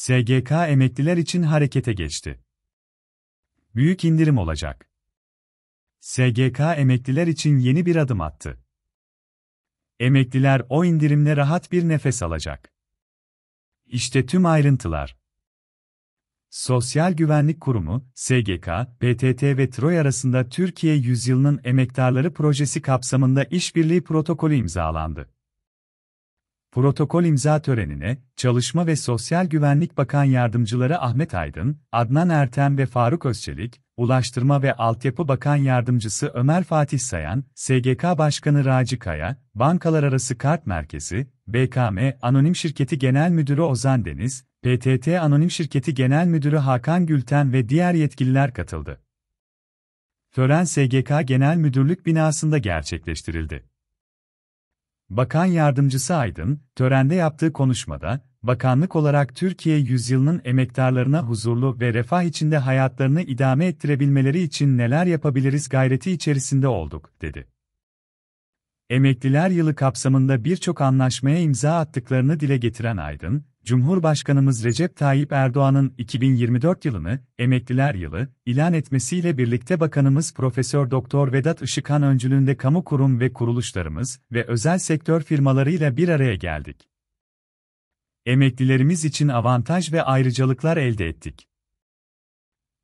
SGK emekliler için harekete geçti. Büyük indirim olacak. SGK emekliler için yeni bir adım attı. Emekliler o indirimle rahat bir nefes alacak. İşte tüm ayrıntılar. Sosyal Güvenlik Kurumu, SGK, PTT ve TROY arasında Türkiye Yüzyılının Emektarları Projesi kapsamında işbirliği protokolü imzalandı. Protokol imza törenine, Çalışma ve Sosyal Güvenlik Bakan Yardımcıları Ahmet Aydın, Adnan Ertem ve Faruk Özçelik, Ulaştırma ve Altyapı Bakan Yardımcısı Ömer Fatih Sayan, SGK Başkanı Raci Kaya, Bankalar Arası Kart Merkezi, BKM Anonim Şirketi Genel Müdürü Ozan Deniz, PTT Anonim Şirketi Genel Müdürü Hakan Gülten ve diğer yetkililer katıldı. Tören SGK Genel Müdürlük binasında gerçekleştirildi. Bakan Yardımcısı Aydın, törende yaptığı konuşmada, bakanlık olarak Türkiye yüzyılının emektarlarına huzurlu ve refah içinde hayatlarını idame ettirebilmeleri için neler yapabiliriz gayreti içerisinde olduk, dedi. Emekliler yılı kapsamında birçok anlaşmaya imza attıklarını dile getiren Aydın, Cumhurbaşkanımız Recep Tayyip Erdoğan'ın 2024 yılını Emekliler Yılı ilan etmesiyle birlikte Bakanımız Profesör Doktor Vedat Işıkhan öncülüğünde kamu kurum ve kuruluşlarımız ve özel sektör firmalarıyla bir araya geldik. Emeklilerimiz için avantaj ve ayrıcalıklar elde ettik.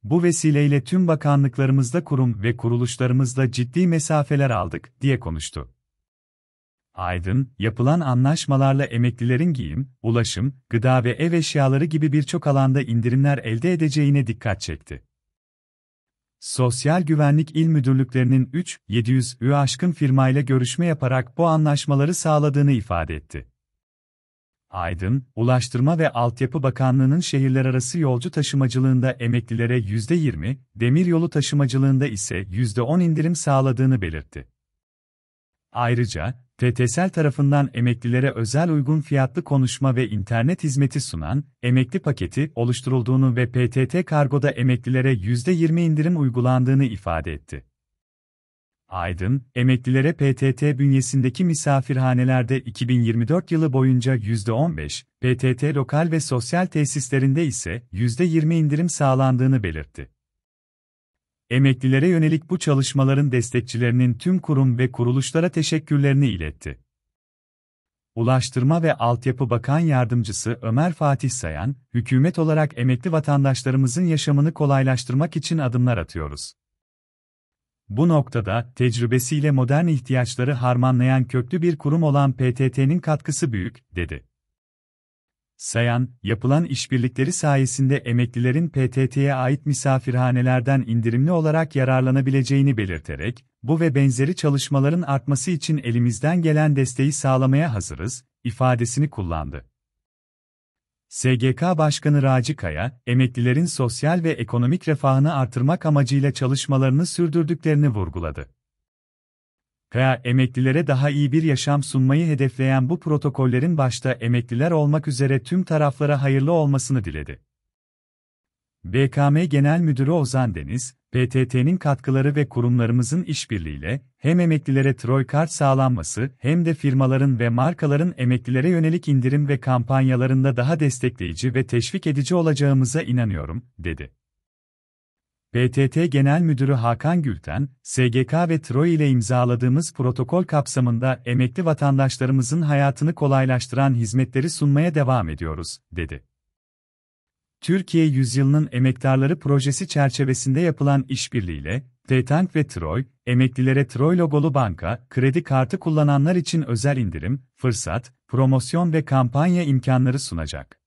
Bu vesileyle tüm bakanlıklarımızda kurum ve kuruluşlarımızda ciddi mesafeler aldık diye konuştu. Aydın, yapılan anlaşmalarla emeklilerin giyim, ulaşım, gıda ve ev eşyaları gibi birçok alanda indirimler elde edeceğine dikkat çekti. Sosyal Güvenlik İl Müdürlüklerinin 3.700 ü aşkın firmayla görüşme yaparak bu anlaşmaları sağladığını ifade etti. Aydın, Ulaştırma ve Altyapı Bakanlığı'nın şehirler arası yolcu taşımacılığında emeklilere %20, demiryolu taşımacılığında ise %10 indirim sağladığını belirtti. Ayrıca, TTSL tarafından emeklilere özel uygun fiyatlı konuşma ve internet hizmeti sunan emekli paketi oluşturulduğunu ve PTT Kargo'da emeklilere %20 indirim uygulandığını ifade etti. Aydın, emeklilere PTT bünyesindeki misafirhanelerde 2024 yılı boyunca %15, PTT lokal ve sosyal tesislerinde ise %20 indirim sağlandığını belirtti. Emeklilere yönelik bu çalışmaların destekçilerinin tüm kurum ve kuruluşlara teşekkürlerini iletti. Ulaştırma ve Altyapı Bakan Yardımcısı Ömer Fatih Sayan, hükümet olarak emekli vatandaşlarımızın yaşamını kolaylaştırmak için adımlar atıyoruz. Bu noktada tecrübesiyle modern ihtiyaçları harmanlayan köklü bir kurum olan PTT'nin katkısı büyük, dedi sayan, yapılan işbirlikleri sayesinde emeklilerin PTT'ye ait misafirhanelerden indirimli olarak yararlanabileceğini belirterek, bu ve benzeri çalışmaların artması için elimizden gelen desteği sağlamaya hazırız, ifadesini kullandı. SGK Başkanı Raci Kaya, emeklilerin sosyal ve ekonomik refahını artırmak amacıyla çalışmalarını sürdürdüklerini vurguladı veya emeklilere daha iyi bir yaşam sunmayı hedefleyen bu protokollerin başta emekliler olmak üzere tüm taraflara hayırlı olmasını diledi. BKM Genel Müdürü Ozan Deniz, PTT'nin katkıları ve kurumlarımızın işbirliğiyle hem emeklilere troy kart sağlanması hem de firmaların ve markaların emeklilere yönelik indirim ve kampanyalarında daha destekleyici ve teşvik edici olacağımıza inanıyorum, dedi. PTT Genel Müdürü Hakan Gülten, SGK ve TROY ile imzaladığımız protokol kapsamında emekli vatandaşlarımızın hayatını kolaylaştıran hizmetleri sunmaya devam ediyoruz, dedi. Türkiye Yüzyılının Emektarları projesi çerçevesinde yapılan işbirliğiyle, T-Tank ve Troy, emeklilere Troy logolu banka, kredi kartı kullananlar için özel indirim, fırsat, promosyon ve kampanya imkanları sunacak.